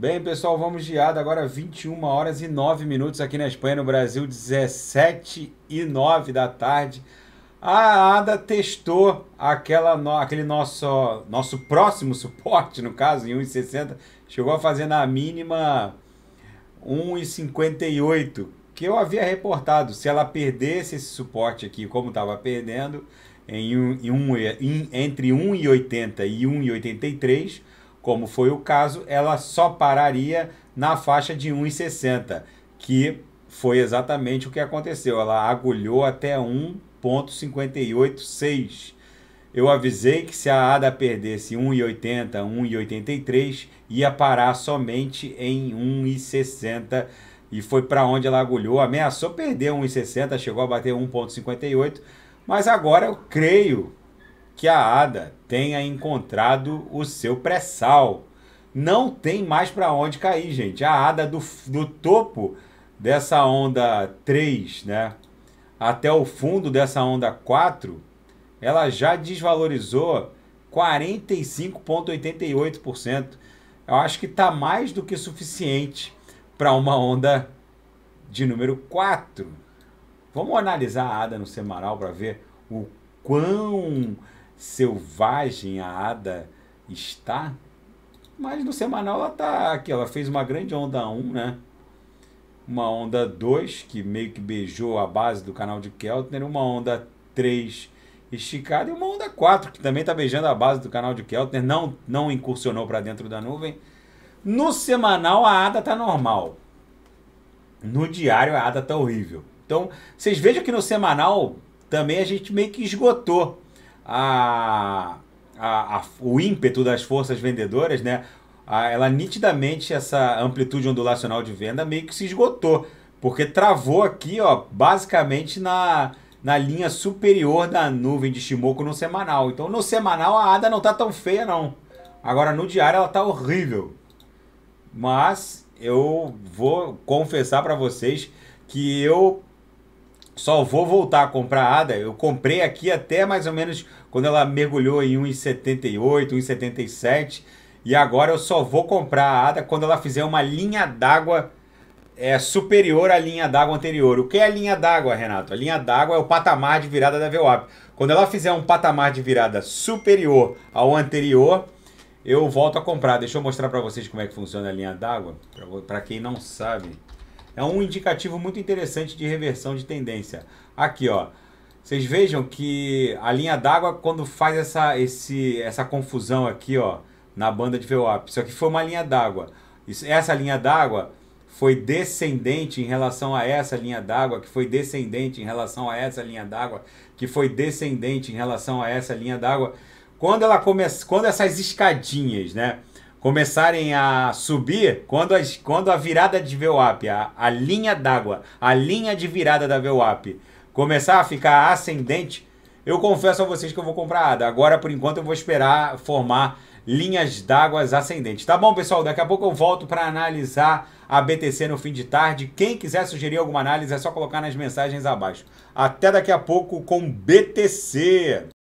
Bem, pessoal, vamos geada agora 21 horas e 9 minutos aqui na Espanha, no Brasil, 17 e 9 da tarde. A ADA testou aquela no, aquele nosso, nosso próximo suporte, no caso, em 1,60, chegou a fazer na mínima 1,58, que eu havia reportado. Se ela perdesse esse suporte aqui, como estava perdendo, em, em, em entre 1,80 e 1,83 como foi o caso, ela só pararia na faixa de 1,60, que foi exatamente o que aconteceu. Ela agulhou até 1,586. Eu avisei que se a ADA perdesse 1,80, 1,83, ia parar somente em 1,60 e foi para onde ela agulhou. Ameaçou perder 1,60, chegou a bater 1,58, mas agora eu creio que a Ada tenha encontrado o seu pré-sal. Não tem mais para onde cair, gente. A Ada do, do topo dessa onda 3, né? Até o fundo dessa onda 4, ela já desvalorizou 45,88%. Eu acho que está mais do que suficiente para uma onda de número 4. Vamos analisar a ADA no semanal para ver o quão selvagem a Ada está, mas no semanal ela tá aqui, ela fez uma grande onda 1, né? Uma onda 2, que meio que beijou a base do canal de Keltner, uma onda 3 esticada e uma onda 4, que também está beijando a base do canal de Keltner, não, não incursionou para dentro da nuvem. No semanal a ADA tá normal. No diário a ADA tá horrível. Então, vocês vejam que no semanal também a gente meio que esgotou a, a, a, o ímpeto das forças vendedoras, né? ela nitidamente, essa amplitude ondulacional de venda meio que se esgotou, porque travou aqui, ó, basicamente na, na linha superior da nuvem de Shimoku no semanal. Então no semanal a ADA não tá tão feia não. Agora no diário ela tá horrível. Mas eu vou confessar para vocês que eu só vou voltar a comprar a ADA. Eu comprei aqui até mais ou menos quando ela mergulhou em 1,78, 1,77. E agora eu só vou comprar a ADA quando ela fizer uma linha d'água é, superior à linha d'água anterior. O que é a linha d'água, Renato? A linha d'água é o patamar de virada da VWAP. Quando ela fizer um patamar de virada superior ao anterior, eu volto a comprar. Deixa eu mostrar para vocês como é que funciona a linha d'água. Para quem não sabe é um indicativo muito interessante de reversão de tendência. Aqui, ó. Vocês vejam que a linha d'água, quando faz essa, esse, essa confusão aqui, ó, na banda de VWAP, isso aqui foi uma linha d'água. Essa linha d'água foi descendente em relação a essa linha d'água, que foi descendente em relação a essa linha d'água, que foi descendente em relação a essa linha d'água. Quando ela começa, quando essas escadinhas, né? começarem a subir, quando, as, quando a virada de VWAP, a, a linha d'água, a linha de virada da VWAP começar a ficar ascendente, eu confesso a vocês que eu vou comprar ADA. Agora, por enquanto, eu vou esperar formar linhas d'água ascendentes. Tá bom, pessoal? Daqui a pouco eu volto para analisar a BTC no fim de tarde. Quem quiser sugerir alguma análise é só colocar nas mensagens abaixo. Até daqui a pouco com BTC.